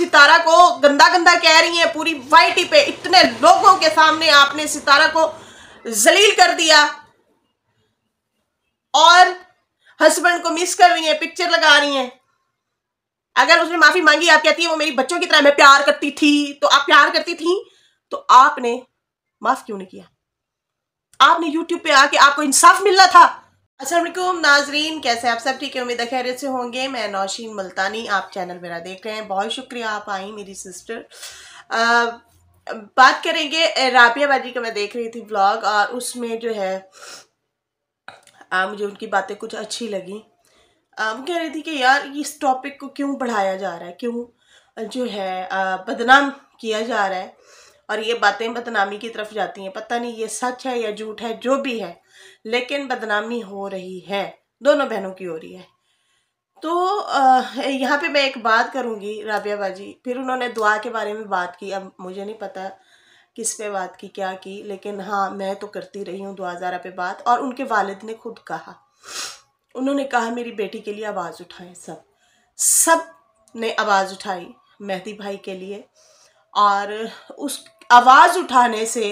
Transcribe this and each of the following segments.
सितारा को गंदा गंदा कह रही हैं पूरी वाइटी पे इतने लोगों के सामने आपने सितारा को जलील कर दिया और हस्बैंड को मिस कर रही हैं पिक्चर लगा रही हैं अगर उसने माफी मांगी आप कहती है वो मेरी बच्चों की तरह मैं प्यार करती थी तो आप प्यार करती थी तो आपने माफ क्यों नहीं किया आपने यूट्यूब पे आके आपको इंसाफ मिलना था असलम नाजरीन कैसे आप सब ठीक है उम्मीद खैरियत से होंगे मैं नौशीन मुल्तानी आप चैनल मेरा देख रहे हैं बहुत शुक्रिया आप आई मेरी सिस्टर आ, बात करेंगे राबिया बाजी का मैं देख रही थी ब्लॉग और उसमें जो है आ, मुझे उनकी बातें कुछ अच्छी लगी आ, वो कह रही थी कि यार इस टॉपिक को क्यों बढ़ाया जा रहा है क्यों जो है आ, बदनाम किया जा रहा है और ये बातें बदनामी की तरफ जाती हैं पता नहीं ये सच है या झूठ है जो भी है लेकिन बदनामी हो रही है दोनों बहनों की हो रही है तो यहाँ पे मैं एक बात करूँगी राबिया बाजी फिर उन्होंने दुआ के बारे में बात की अब मुझे नहीं पता किस पे बात की क्या की लेकिन हाँ मैं तो करती रही हूँ दुआ ज़ारा पे बात और उनके वालिद ने खुद कहा उन्होंने कहा मेरी बेटी के लिए आवाज़ उठाएं सब सब ने आवाज़ उठाई मेहदी भाई के लिए और उस आवाज़ उठाने से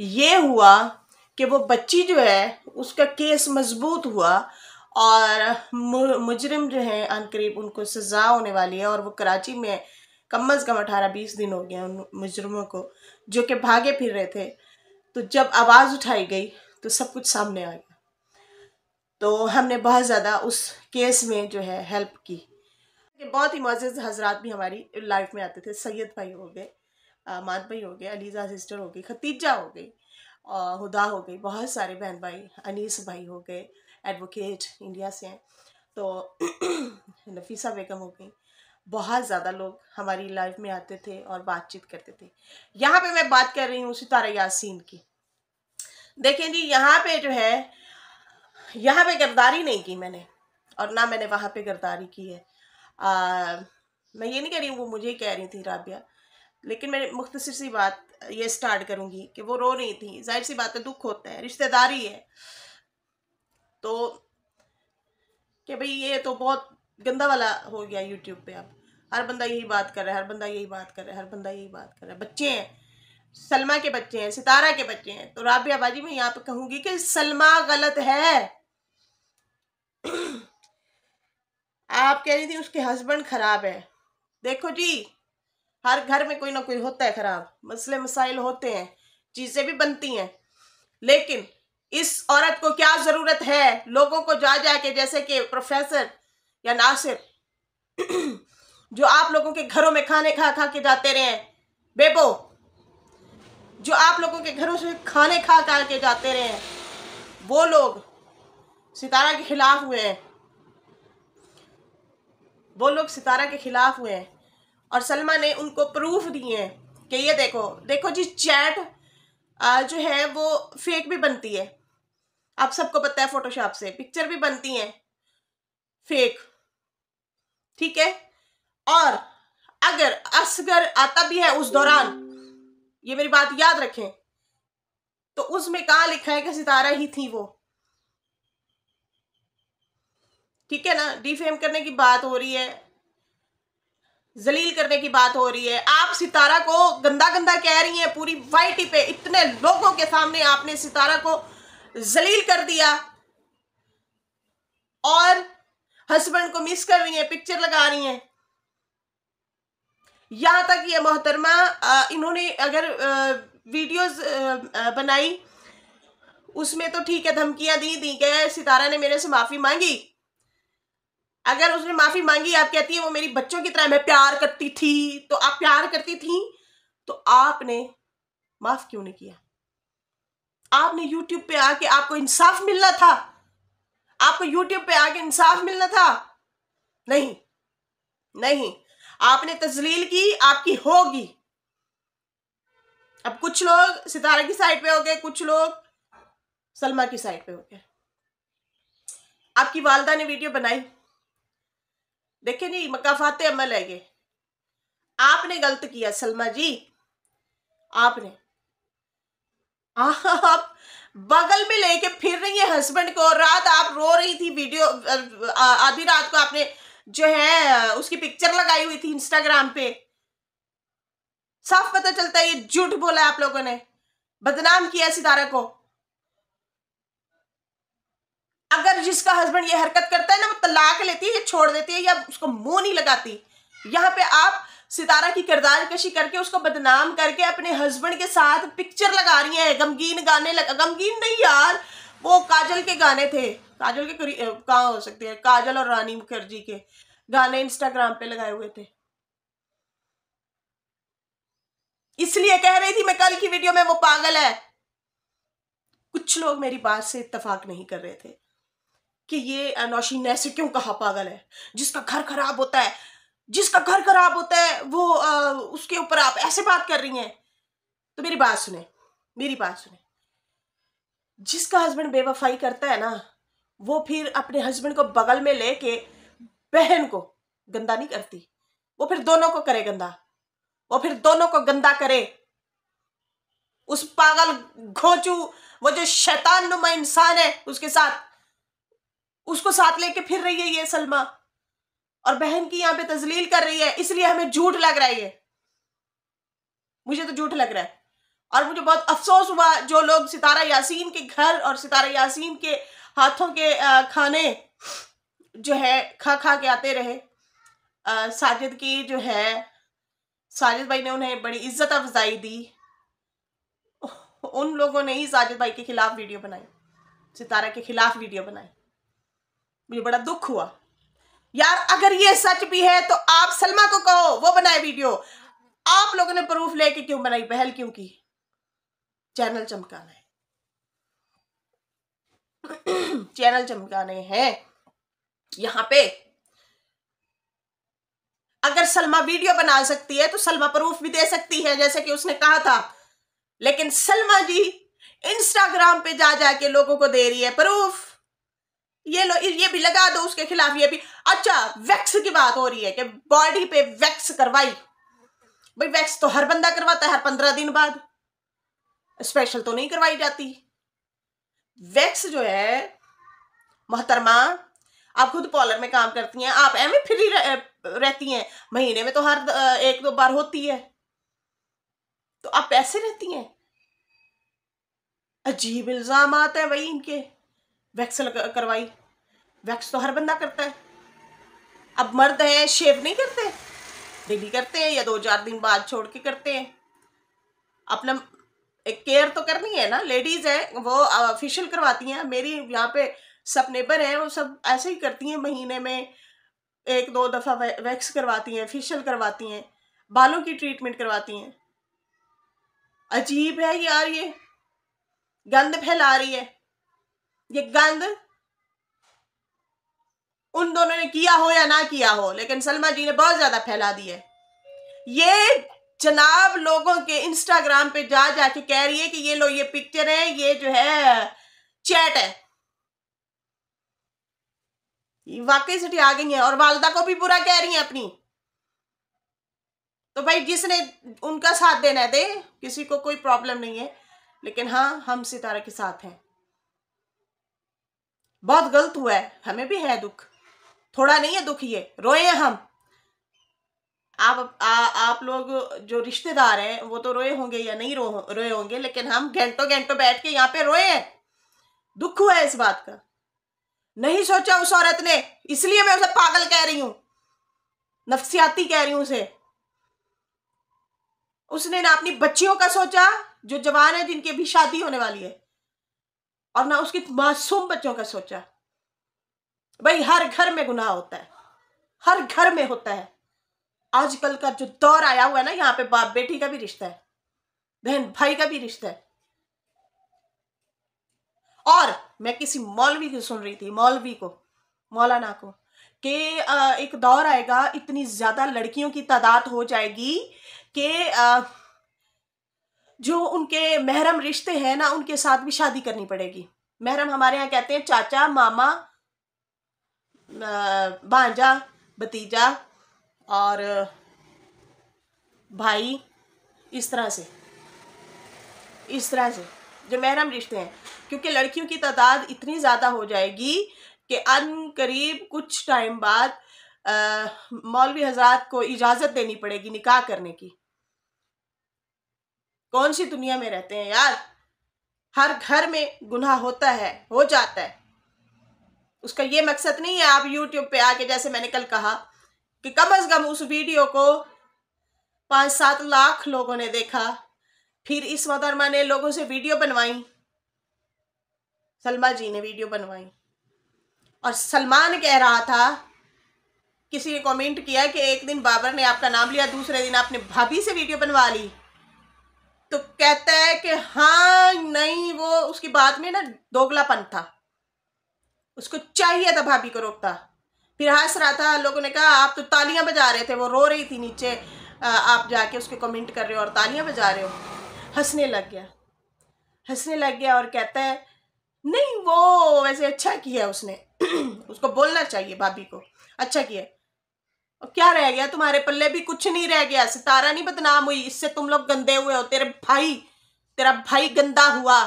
ये हुआ कि वो बच्ची जो है उसका केस मजबूत हुआ और मुजरिम जो हैं करीब उनको सज़ा होने वाली है और वो कराची में कम अज़ कम अठारह बीस दिन हो गया उन मुजरमों को जो कि भागे फिर रहे थे तो जब आवाज़ उठाई गई तो सब कुछ सामने आ गया तो हमने बहुत ज़्यादा उस केस में जो है हेल्प की बहुत ही मज़ेज़ हजरात भी हमारी लाइफ में आते थे सैयद भाई हो गए भाई हो गए अलीज़ा सिस्टर हो गई खतीजा हो गई हुदा हो गई बहुत सारे बहन भाई अनीस भाई हो गए एडवोकेट इंडिया से हैं तो नफीसा बेगम हो गई बहुत ज़्यादा लोग हमारी लाइफ में आते थे और बातचीत करते थे यहाँ पे मैं बात कर रही हूँ सितारा यासीन की देखें जी यहाँ पे जो है यहाँ पे गर्दारी नहीं की मैंने और ना मैंने वहाँ पे गर्दारी की है आ, मैं ये नहीं कह रही हूँ वो मुझे कह रही थी राबिया लेकिन मैं मुख्तर सी बात ये स्टार्ट करूँगी कि वो रो रही थी जाहिर सी बात है दुख होता है रिश्तेदारी है तो कि भाई ये तो बहुत गंदा वाला हो गया यूट्यूब पे अब हर बंदा यही बात कर रहा है हर बंदा यही बात कर रहा है हर बंदा यही बात कर रहा है बच्चे हैं सलमा के बच्चे हैं सितारा के बच्चे हैं तो राबिया बाजी मैं यहाँ पे कहूंगी कि सलमा गलत है आप कह रही थी उसके हस्बैंड खराब है देखो जी हर घर में कोई ना कोई होता है खराब मसले मसाइल होते हैं चीज़ें भी बनती हैं लेकिन इस औरत को क्या ज़रूरत है लोगों को जा जा के जैसे कि प्रोफेसर या नासिर जो आप लोगों के घरों में खाने खा खा के जाते रहे बेबो जो आप लोगों के घरों से खाने खा खा के जाते रहे हैं वो लोग सितारा के खिलाफ हुए हैं वो लोग सितारा के खिलाफ हुए हैं और सलमा ने उनको प्रूफ दिए हैं कि ये देखो देखो जी चैट जो है वो फेक भी बनती है आप सबको पता है फोटोशॉप से पिक्चर भी बनती हैं फेक ठीक है और अगर असगर आता भी है उस दौरान ये मेरी बात याद रखें तो उसमें कहा लिखा है कि सितारा ही थी वो ठीक है ना डिफेम करने की बात हो रही है जलील करने की बात हो रही है आप सितारा को गंदा गंदा कह रही हैं पूरी वाइटी पे इतने लोगों के सामने आपने सितारा को जलील कर दिया और हस्बैंड को मिस कर रही हैं पिक्चर लगा रही हैं यहां तक ये मोहतरमा इन्होंने अगर वीडियोस बनाई उसमें तो ठीक है धमकियां दी दी गए सितारा ने मेरे से माफी मांगी अगर उसने माफी मांगी आप कहती है वो मेरी बच्चों की तरह मैं प्यार करती थी तो आप प्यार करती थी तो आपने माफ क्यों नहीं किया आपने यूट्यूब पे आके आपको इंसाफ मिलना था आपको यूट्यूब पे आके इंसाफ मिलना था नहीं नहीं आपने तजलील की आपकी होगी अब कुछ लोग सितारा की साइड पे हो गए कुछ लोग सलमा की साइड पे हो गए आपकी वालदा ने वीडियो बनाई देखे नहीं मकाफाते अमल है ये आपने गलत किया सलमा जी आपने आप बगल में लेके फिर रही है हस्बैंड को रात आप रो रही थी वीडियो आधी रात को आपने जो है उसकी पिक्चर लगाई हुई थी इंस्टाग्राम पे साफ पता चलता है ये झूठ बोला आप लोगों ने बदनाम किया सितारा को अगर जिसका हस्बैंड ये हरकत करता है ना वो तलाक लेती है छोड़ देती है या उसको मुंह नहीं लगाती यहाँ पे आप सितारा की किरदार कशी करके उसको बदनाम करके अपने हस्बैंड के साथ पिक्चर लगा रही हैं गमगीन गाने लग गमगीन नहीं यार वो काजल के गाने थे काजल के कहा हो सकते हैं काजल और रानी मुखर्जी के गाने इंस्टाग्राम पे लगाए हुए थे इसलिए कह रही थी मैं कल की वीडियो में वो पागल है कुछ लोग मेरी बात से इतफाक नहीं कर रहे थे कि ये नौशीन ऐसे क्यों कहा पागल है जिसका घर खराब होता है जिसका घर खराब होता है वो आ, उसके ऊपर आप ऐसे बात कर रही हैं तो मेरी बात सुने मेरी बात सुने जिसका हस्बैंड बेवफाई करता है ना वो फिर अपने हस्बैंड को बगल में लेके बहन को गंदा नहीं करती वो फिर दोनों को करे गंदा वो फिर दोनों को गंदा करे उस पागल घोचू वो जो शैतान नुमा इंसान है उसके साथ उसको साथ लेके फिर रही है ये सलमा और बहन की यहाँ पे तजलील कर रही है इसलिए हमें झूठ लग रहा है ये मुझे तो झूठ लग रहा है और मुझे बहुत अफसोस हुआ जो लोग सितारा यासीन के घर और सितारा यासीन के हाथों के खाने जो है खा खा के आते रहे साजिद की जो है साजिद भाई ने उन्हें बड़ी इज्जत अफजाई दी उन लोगों ने ही साजिद भाई के खिलाफ वीडियो बनाई सितारा के खिलाफ वीडियो बनाई मुझे बड़ा दुख हुआ यार अगर ये सच भी है तो आप सलमा को कहो वो बनाए वीडियो आप लोगों ने प्रूफ लेके क्यों बनाई पहल क्यों की चैनल चमकाना है चैनल चमकाने हैं यहां पे अगर सलमा वीडियो बना सकती है तो सलमा प्रूफ भी दे सकती है जैसे कि उसने कहा था लेकिन सलमा जी इंस्टाग्राम पे जा जाके लोगों को दे रही है प्रूफ ये लो ये भी लगा दो उसके खिलाफ ये भी अच्छा वैक्स की बात हो रही है कि बॉडी पे वैक्स करवाई भाई वैक्स तो हर बंदा करवाता है हर पंद्रह दिन बाद स्पेशल तो नहीं करवाई जाती वैक्स जो है मोहतरमा आप खुद पॉलर में काम करती हैं आप एम फ्री रह, रहती हैं महीने में तो हर एक दो बार होती है तो आप पैसे रहती हैं अजीब इल्जाम आते हैं भाई इनके वैक्स करवाई वैक्स तो हर बंदा करता है अब मर्द है शेव नहीं करते डेली करते हैं या दो चार दिन बाद छोड़ के करते हैं अपना एक केयर तो करनी है ना लेडीज़ है वो फेशियल करवाती हैं मेरी यहाँ पे सब नेबर हैं वो सब ऐसे ही करती हैं महीने में एक दो दफ़ा वैक्स करवाती हैं फेशियल करवाती हैं बालों की ट्रीटमेंट करवाती हैं अजीब है यार ये गंद फैला रही है ये गंद उन दोनों ने किया हो या ना किया हो लेकिन सलमा जी ने बहुत ज्यादा फैला दी है ये जनाब लोगों के इंस्टाग्राम पे जा जाके कह रही है कि ये लो ये पिक्चर है ये जो है चैट है वाकई सिटी आ गई है और वालदा को भी बुरा कह रही है अपनी तो भाई जिसने उनका साथ देना है दे किसी को कोई प्रॉब्लम नहीं है लेकिन हाँ हम सितारा के साथ हैं बहुत गलत हुआ है हमें भी है दुख थोड़ा नहीं है दुख ये रोए हैं हम आप आ, आप लोग जो रिश्तेदार हैं वो तो रोए होंगे या नहीं रो रोए होंगे लेकिन हम घंटों घंटों बैठ के यहाँ पे रोए हैं दुख हुआ है इस बात का नहीं सोचा उस औरत ने इसलिए मैं उसे पागल कह रही हूं नफसियाती कह रही हूं उसे उसने ना अपनी बच्चियों का सोचा जो जवान है जिनकी भी शादी होने वाली है और ना उसकी मासूम बच्चों का सोचा भाई हर घर में गुनाह होता है हर घर में होता है आजकल का जो दौर आया हुआ है ना यहाँ पे बाप बेटी का भी रिश्ता है बहन भाई का भी रिश्ता है और मैं किसी मौलवी को सुन रही थी मौलवी को मौलाना को कि एक दौर आएगा इतनी ज्यादा लड़कियों की तादाद हो जाएगी कि जो उनके महरम रिश्ते हैं ना उनके साथ भी शादी करनी पड़ेगी महरम हमारे यहाँ कहते हैं चाचा मामा भांजा भतीजा और भाई इस तरह से इस तरह से जो महरम रिश्ते हैं क्योंकि लड़कियों की तादाद इतनी ज़्यादा हो जाएगी कि अन करीब कुछ टाइम बाद मौलवी हजरात को इजाज़त देनी पड़ेगी निकाह करने की कौन सी दुनिया में रहते हैं यार हर घर में गुनाह होता है हो जाता है उसका ये मकसद नहीं है आप YouTube पे आके जैसे मैंने कल कहा कि कम अज कम उस वीडियो को पाँच सात लाख लोगों ने देखा फिर इस मोहतरमा ने लोगों से वीडियो बनवाई सलमा जी ने वीडियो बनवाई और सलमान कह रहा था किसी ने कमेंट किया कि एक दिन बाबर ने आपका नाम लिया दूसरे दिन आपने भाभी से वीडियो बनवा ली तो कहता है कि हाँ नहीं वो उसकी बात में ना दोगलापन था उसको चाहिए था भाभी को रोकता फिर हंस रहा था लोगों ने कहा आप तो तालियां बजा रहे थे वो रो रही थी नीचे आप जाके उसके कमेंट कर रहे हो और तालियां बजा रहे हो हंसने लग गया हंसने लग गया और कहता है नहीं वो वैसे अच्छा किया उसने उसको बोलना चाहिए भाभी को अच्छा किया और क्या रह गया तुम्हारे पल्ले भी कुछ नहीं रह गया सितारा नहीं बदनाम हुई इससे तुम लोग गंदे हुए हो तेरे भाई तेरा भाई गंदा हुआ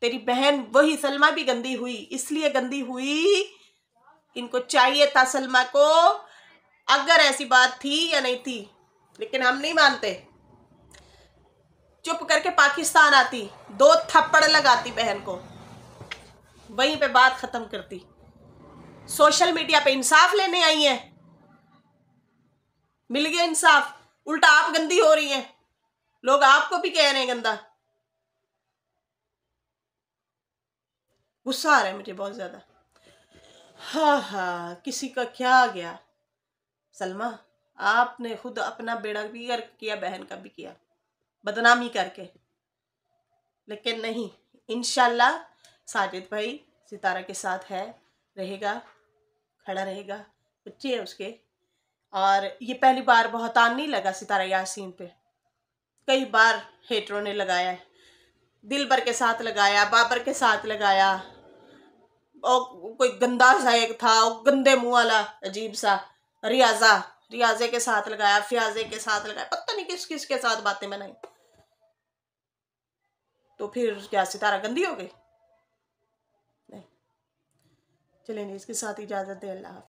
तेरी बहन वही सलमा भी गंदी हुई इसलिए गंदी हुई इनको चाहिए था सलमा को अगर ऐसी बात थी या नहीं थी लेकिन हम नहीं मानते चुप करके पाकिस्तान आती दो थप्पड़ लगाती बहन को वहीं पे बात खत्म करती सोशल मीडिया पे इंसाफ लेने आई है मिल गया इंसाफ उल्टा आप गंदी हो रही हैं लोग आपको भी कह रहे हैं गंदा गुस्सा आ रहा है मुझे बहुत ज्यादा हा हा किसी का क्या गया सलमा आपने खुद अपना बेड़ा भी कर किया बहन का भी किया बदनामी करके लेकिन नहीं इनशाला साजिद भाई सितारा के साथ है रहेगा खड़ा रहेगा बच्चे है उसके और ये पहली बार आन नहीं लगा सितारा यासीन पे कई बार हेटरों ने लगाया है दिलबर के साथ लगाया बाबर के साथ लगाया और कोई गंदा सा एक था और गंदे मुंह वाला अजीब सा रियाजा रियाजे के साथ लगाया फियाजे के साथ लगाया पता नहीं किस किस के साथ बातें बनाई तो फिर क्या सितारा गंदी हो गई नहीं चलेंगे इसके साथ इजाज़त दे अल्लाह